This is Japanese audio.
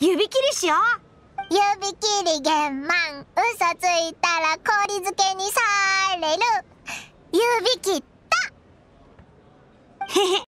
指切りしよう指切りげんまん嘘ついたら氷漬けにされる指切って